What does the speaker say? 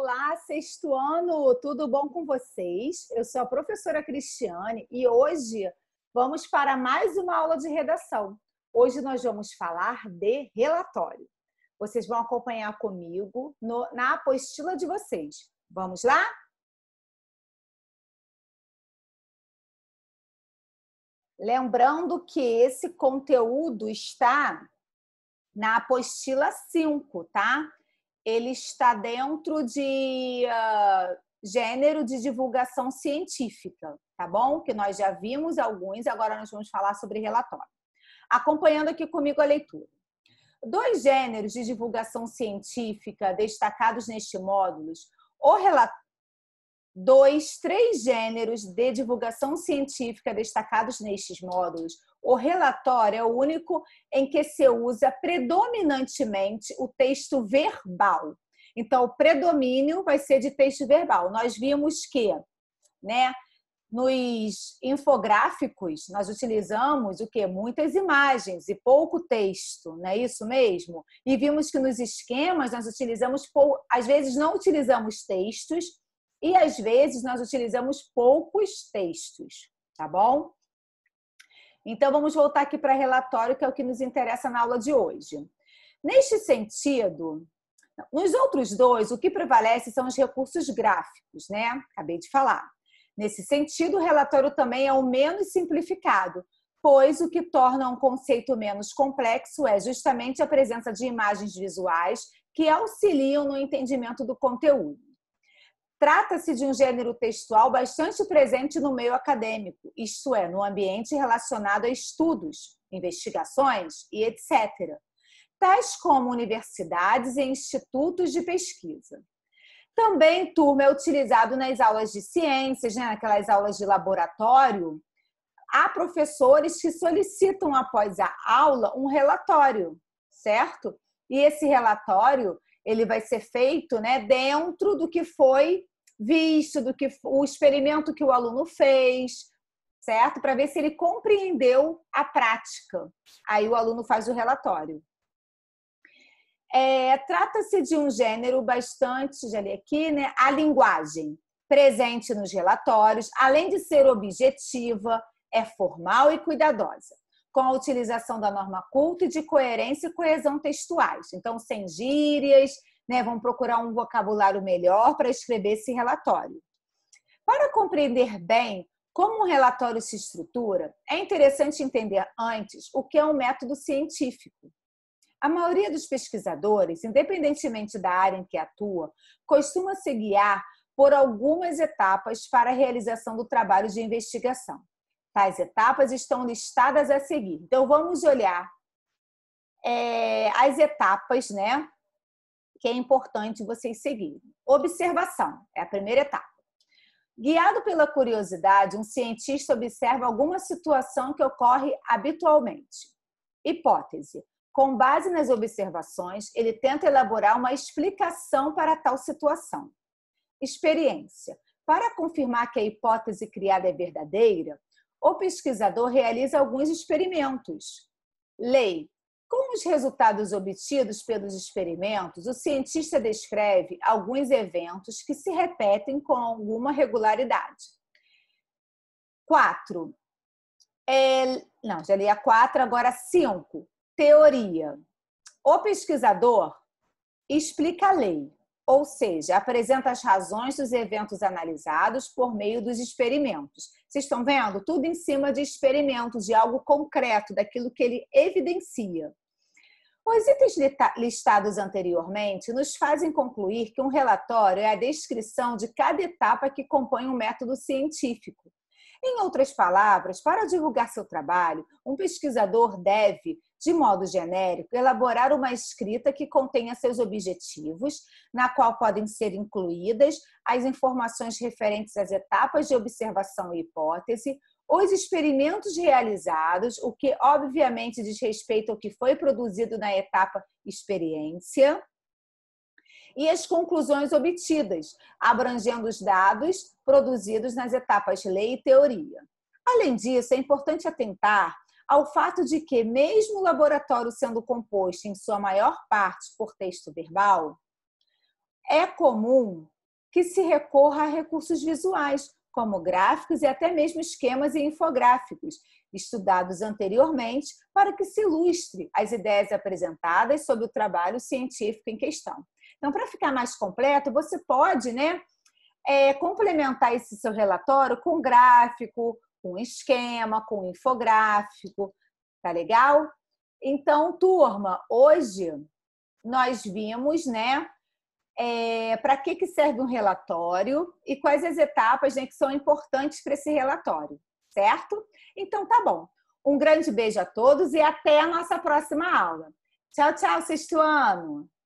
Olá, sexto ano, tudo bom com vocês? Eu sou a professora Cristiane e hoje vamos para mais uma aula de redação. Hoje nós vamos falar de relatório. Vocês vão acompanhar comigo no, na apostila de vocês. Vamos lá? Lembrando que esse conteúdo está na apostila 5, tá? ele está dentro de uh, gênero de divulgação científica, tá bom? Que nós já vimos alguns, agora nós vamos falar sobre relatório. Acompanhando aqui comigo a leitura. Dois gêneros de divulgação científica destacados neste módulo, o relatório dois, três gêneros de divulgação científica destacados nestes módulos, o relatório é o único em que se usa predominantemente o texto verbal. Então, o predomínio vai ser de texto verbal. Nós vimos que, né, nos infográficos, nós utilizamos o que? Muitas imagens e pouco texto, não é isso mesmo? E vimos que nos esquemas nós utilizamos, pou... às vezes não utilizamos textos e às vezes nós utilizamos poucos textos, tá bom? Então, vamos voltar aqui para relatório, que é o que nos interessa na aula de hoje. Neste sentido, nos outros dois, o que prevalece são os recursos gráficos, né? Acabei de falar. Nesse sentido, o relatório também é o menos simplificado, pois o que torna um conceito menos complexo é justamente a presença de imagens visuais que auxiliam no entendimento do conteúdo. Trata-se de um gênero textual bastante presente no meio acadêmico, isto é, no ambiente relacionado a estudos, investigações e etc., tais como universidades e institutos de pesquisa. Também, turma, é utilizado nas aulas de ciências, né? naquelas aulas de laboratório. Há professores que solicitam, após a aula, um relatório, certo? E esse relatório ele vai ser feito né, dentro do que foi visto do que o experimento que o aluno fez, certo? Para ver se ele compreendeu a prática. Aí o aluno faz o relatório. É, Trata-se de um gênero bastante, já li aqui, né? A linguagem presente nos relatórios, além de ser objetiva, é formal e cuidadosa, com a utilização da norma culta e de coerência e coesão textuais. Então, sem gírias, né, vão procurar um vocabulário melhor para escrever esse relatório. Para compreender bem como um relatório se estrutura, é interessante entender antes o que é um método científico. A maioria dos pesquisadores, independentemente da área em que atua, costuma se guiar por algumas etapas para a realização do trabalho de investigação. Tais etapas estão listadas a seguir. Então, vamos olhar é, as etapas né, que é importante vocês seguirem. Observação é a primeira etapa. Guiado pela curiosidade, um cientista observa alguma situação que ocorre habitualmente. Hipótese: com base nas observações, ele tenta elaborar uma explicação para tal situação. Experiência: para confirmar que a hipótese criada é verdadeira, o pesquisador realiza alguns experimentos. Lei: com os resultados obtidos pelos experimentos, o cientista descreve alguns eventos que se repetem com alguma regularidade. 4. É... Não, já li a 4, agora 5. Teoria. O pesquisador explica a lei, ou seja, apresenta as razões dos eventos analisados por meio dos experimentos. Vocês estão vendo? Tudo em cima de experimentos, de algo concreto, daquilo que ele evidencia. Os itens listados anteriormente nos fazem concluir que um relatório é a descrição de cada etapa que compõe um método científico. Em outras palavras, para divulgar seu trabalho, um pesquisador deve de modo genérico, elaborar uma escrita que contenha seus objetivos, na qual podem ser incluídas as informações referentes às etapas de observação e hipótese, os experimentos realizados, o que obviamente diz respeito ao que foi produzido na etapa experiência, e as conclusões obtidas, abrangendo os dados produzidos nas etapas lei e teoria. Além disso, é importante atentar ao fato de que, mesmo o laboratório sendo composto em sua maior parte por texto verbal, é comum que se recorra a recursos visuais, como gráficos e até mesmo esquemas e infográficos, estudados anteriormente, para que se ilustre as ideias apresentadas sobre o trabalho científico em questão. Então, para ficar mais completo, você pode, né? É, complementar esse seu relatório com gráfico, com esquema, com infográfico, tá legal? Então, turma, hoje nós vimos, né, é, para que, que serve um relatório e quais as etapas né, que são importantes para esse relatório, certo? Então, tá bom. Um grande beijo a todos e até a nossa próxima aula. Tchau, tchau, sexto ano!